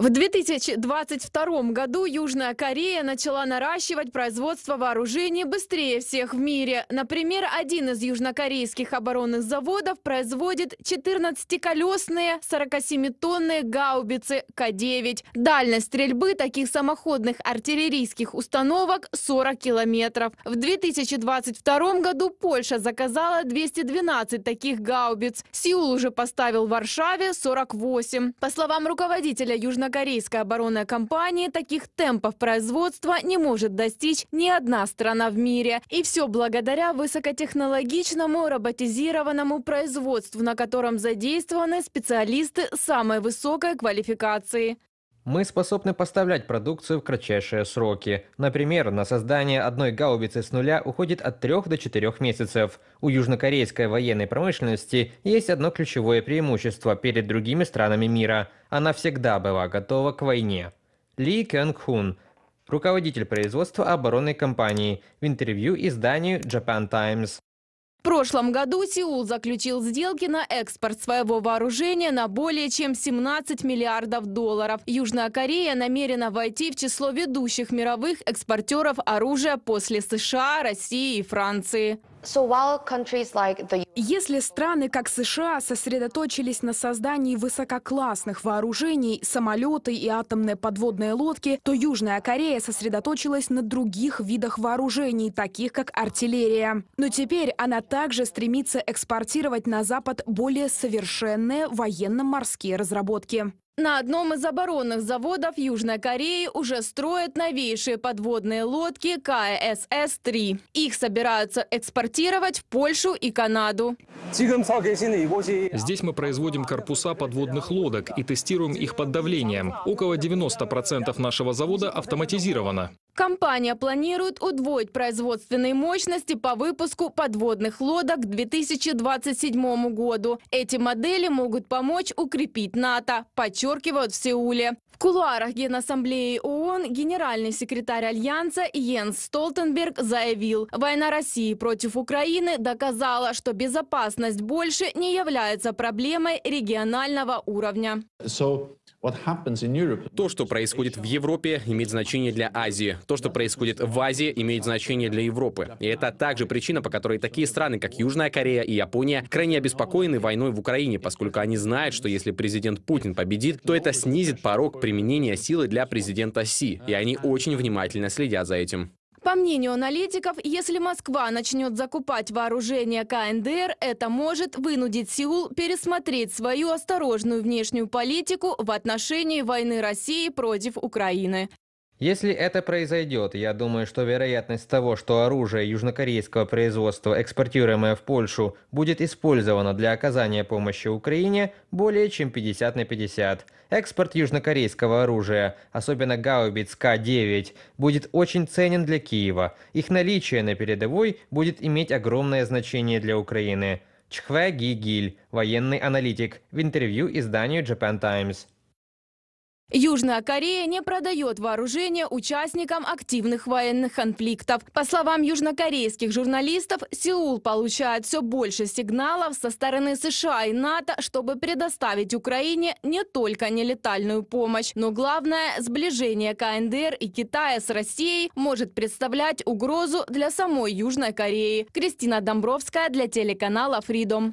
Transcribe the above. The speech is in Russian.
В 2022 году Южная Корея начала наращивать производство вооружений быстрее всех в мире. Например, один из южнокорейских оборонных заводов производит 14-колесные 47-тонные гаубицы К-9. Дальность стрельбы таких самоходных артиллерийских установок 40 километров. В 2022 году Польша заказала 212 таких гаубиц. Сеул уже поставил в Варшаве 48. По словам руководителя Южной Южнокорейской оборонной компании таких темпов производства не может достичь ни одна страна в мире. И все благодаря высокотехнологичному роботизированному производству, на котором задействованы специалисты самой высокой квалификации. Мы способны поставлять продукцию в кратчайшие сроки. Например, на создание одной гаубицы с нуля уходит от 3 до 4 месяцев. У южнокорейской военной промышленности есть одно ключевое преимущество перед другими странами мира. Она всегда была готова к войне. Ли Кёнг Хун, руководитель производства оборонной компании, в интервью изданию Japan Times. В прошлом году Сеул заключил сделки на экспорт своего вооружения на более чем 17 миллиардов долларов. Южная Корея намерена войти в число ведущих мировых экспортеров оружия после США, России и Франции. Если страны, как США, сосредоточились на создании высококлассных вооружений, самолеты и атомные подводные лодки, то Южная Корея сосредоточилась на других видах вооружений, таких как артиллерия. Но теперь она также стремится экспортировать на Запад более совершенные военно-морские разработки. На одном из оборонных заводов Южной Кореи уже строят новейшие подводные лодки КСС-3. Их собираются экспортировать в Польшу и Канаду. Здесь мы производим корпуса подводных лодок и тестируем их под давлением. Около 90% нашего завода автоматизировано. Компания планирует удвоить производственные мощности по выпуску подводных лодок к 2027 году. Эти модели могут помочь укрепить НАТО, подчеркивают в Сеуле. В кулуарах Генассамблеи ООН генеральный секретарь Альянса Йенс Столтенберг заявил, война России против Украины доказала, что безопасность больше не является проблемой регионального уровня. То, что происходит в Европе, имеет значение для Азии. То, что происходит в Азии, имеет значение для Европы. И это также причина, по которой такие страны, как Южная Корея и Япония, крайне обеспокоены войной в Украине, поскольку они знают, что если президент Путин победит, то это снизит порог применения силы для президента Си. И они очень внимательно следят за этим. По мнению аналитиков, если Москва начнет закупать вооружение КНДР, это может вынудить Сеул пересмотреть свою осторожную внешнюю политику в отношении войны России против Украины. Если это произойдет, я думаю, что вероятность того, что оружие южнокорейского производства, экспортируемое в Польшу, будет использовано для оказания помощи Украине, более чем 50 на 50. Экспорт южнокорейского оружия, особенно гаубиц К-9, будет очень ценен для Киева. Их наличие на передовой будет иметь огромное значение для Украины. Чхве Ги Гиль, военный аналитик, в интервью изданию Japan Times. Южная Корея не продает вооружение участникам активных военных конфликтов. По словам южнокорейских журналистов, Сеул получает все больше сигналов со стороны США и НАТО, чтобы предоставить Украине не только нелетальную помощь, но главное – сближение КНДР и Китая с Россией может представлять угрозу для самой Южной Кореи. Кристина Домбровская для телеканала Freedom.